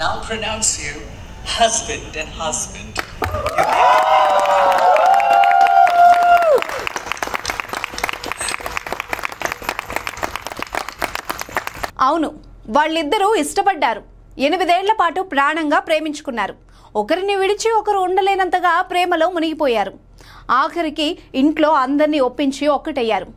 now pronounce you husband and husband. అవును వాళ్ళిద్దరూ ఇష్టపడ్డారు ఎనిమిదేళ్ల పాటు ప్రాణంగా ప్రేమించుకున్నారు ఒకరిని విడిచి ఒకరు ఉండలేనంతగా ప్రేమలో మునిగిపోయారు ఆఖరికి ఇంట్లో అందరినీ ఒప్పించి ఒక్కటయ్యారు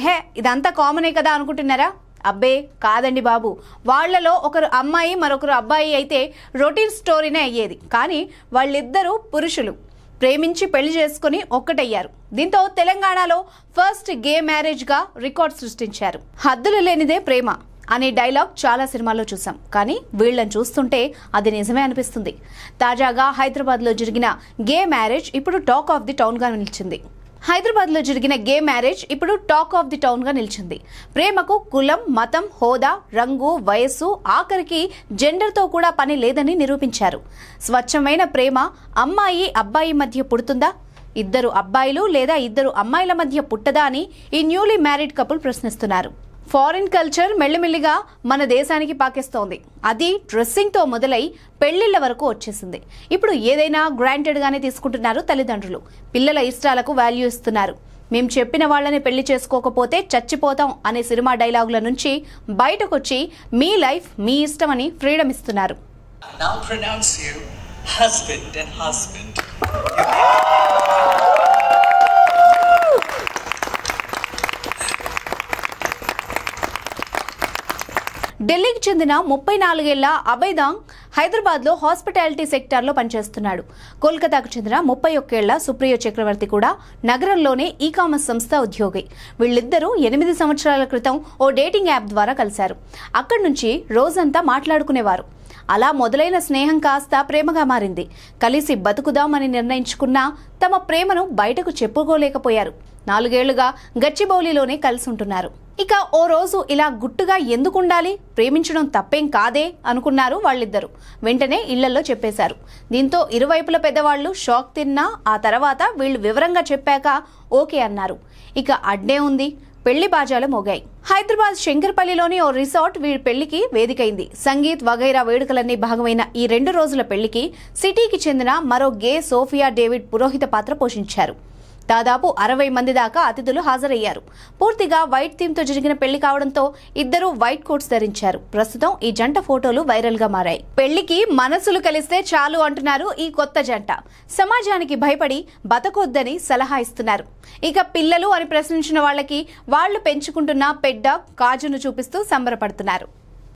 ఎహే ఇదంతా కామనే కదా అనుకుంటున్నారా అబ్బే కాదండి బాబు వాళ్లలో ఒకరు అమ్మాయి మరొకరు అబ్బాయి అయితే రొటీన్ స్టోరీనే అయ్యేది కానీ వాళ్ళిద్దరూ పురుషులు ప్రేమించి పెళ్లి చేసుకుని ఒక్కటయ్యారు దీంతో తెలంగాణలో ఫస్ట్ గే మ్యారేజ్గా రికార్డ్ సృష్టించారు హద్దులు లేనిదే ప్రేమ అనే డైలాగ్ చాలా సినిమాల్లో చూసాం కానీ వీళ్ళని చూస్తుంటే అది నిజమే అనిపిస్తుంది తాజాగా హైదరాబాద్లో జరిగిన గే మ్యారేజ్ ఇప్పుడు టాక్ ఆఫ్ ది టౌన్గా నిలిచింది హైదరాబాద్లో జరిగిన గే మ్యారేజ్ ఇప్పుడు టాక్ ఆఫ్ ది టౌన్గా నిలిచింది ప్రేమకు కులం మతం హోదా రంగు వయస్సు ఆఖరికి జెండర్తో కూడా పని లేదని నిరూపించారు స్వచ్ఛమైన ప్రేమ అమ్మాయి అబ్బాయి మధ్య పుడుతుందా ఇద్దరు అబ్బాయిలు లేదా ఇద్దరు అమ్మాయిల మధ్య పుట్టదా అని ఈ న్యూలీ మ్యారీడ్ కపుల్ ప్రశ్నిస్తున్నారు ఫారిన్ కల్చర్ మెల్లిమెల్లిగా మన దేశానికి పాకిస్తోంది అది డ్రెస్సింగ్తో మొదలై పెళ్లిళ్ల వరకు వచ్చేసింది ఇప్పుడు ఏదైనా గ్రాంటెడ్గానే తీసుకుంటున్నారు తల్లిదండ్రులు పిల్లల ఇష్టాలకు వాల్యూ ఇస్తున్నారు మేం చెప్పిన వాళ్ళని పెళ్లి చేసుకోకపోతే చచ్చిపోతాం అనే సినిమా డైలాగుల నుంచి బయటకొచ్చి మీ లైఫ్ మీ ఇష్టం అని ఫ్రీడమ్ ఇస్తున్నారు ఢిల్లీకి చెందిన ముప్పై నాలుగేళ్ల అభయదాంగ్ హైదరాబాద్లో హాస్పిటాలిటీ సెక్టార్లో పనిచేస్తున్నాడు కోల్కతాకు చెందిన ముప్పై ఒక్కేళ్ల సుప్రియ చక్రవర్తి కూడా నగరంలోనే ఈ కామర్స్ సంస్థ ఉద్యోగి వీళ్ళిద్దరూ ఎనిమిది సంవత్సరాల క్రితం ఓ డేటింగ్ యాప్ ద్వారా కలిశారు అక్కడి నుంచి రోజంతా మాట్లాడుకునేవారు అలా మొదలైన స్నేహం కాస్త ప్రేమగా మారింది కలిసి బతుకుదామని నిర్ణయించుకున్నా తమ ప్రేమను బయటకు చెప్పుకోలేకపోయారు నాలుగేళ్లుగా గచ్చిబౌలిలోనే ఉంటున్నారు ఇక ఓ రోజు ఇలా గుట్టుగా ఎందుకుండాలి ప్రేమించడం తప్పేం కాదే అనుకున్నారు వాళ్ళిద్దరూ వెంటనే ఇళ్లలో చెప్పేశారు దీంతో ఇరువైపుల పెద్దవాళ్లు షాక్ తిన్నా ఆ తర్వాత వీళ్ళు వివరంగా చెప్పాక ఓకే అన్నారు ఇక అడ్డే ఉంది పెళ్లి బాజాలు మోగాయి హైదరాబాద్ శంకర్పల్లిలోని ఓ రిసార్ట్ వీడి పెళ్లికి వేదికైంది సంగీత్ వగైరా వేడుకలన్నీ భాగమైన ఈ రెండు రోజుల పెళ్లికి సిటీకి చెందిన మరో గే సోఫియా డేవిడ్ పురోహిత పాత్ర పోషించారు దాదాపు అరవై మంది దాకా అతిథులు హాజరయ్యారు పూర్తిగా వైట్ థీమ్తో జరిగిన పెళ్లి కావడంతో ఇద్దరు వైట్ కోట్స్ ధరించారు ప్రస్తుతం ఈ జంట ఫోటోలు వైరల్గా మారాయి పెళ్లికి మనసులు కలిస్తే చాలు అంటున్నారు ఈ కొత్త జంట సమాజానికి భయపడి బతకొద్దని సలహా ఇస్తున్నారు ఇక పిల్లలు అని ప్రశ్నించిన వాళ్ళకి వాళ్ళు పెంచుకుంటున్న పెడ్డ కాజును చూపిస్తూ సంబరపడుతున్నారు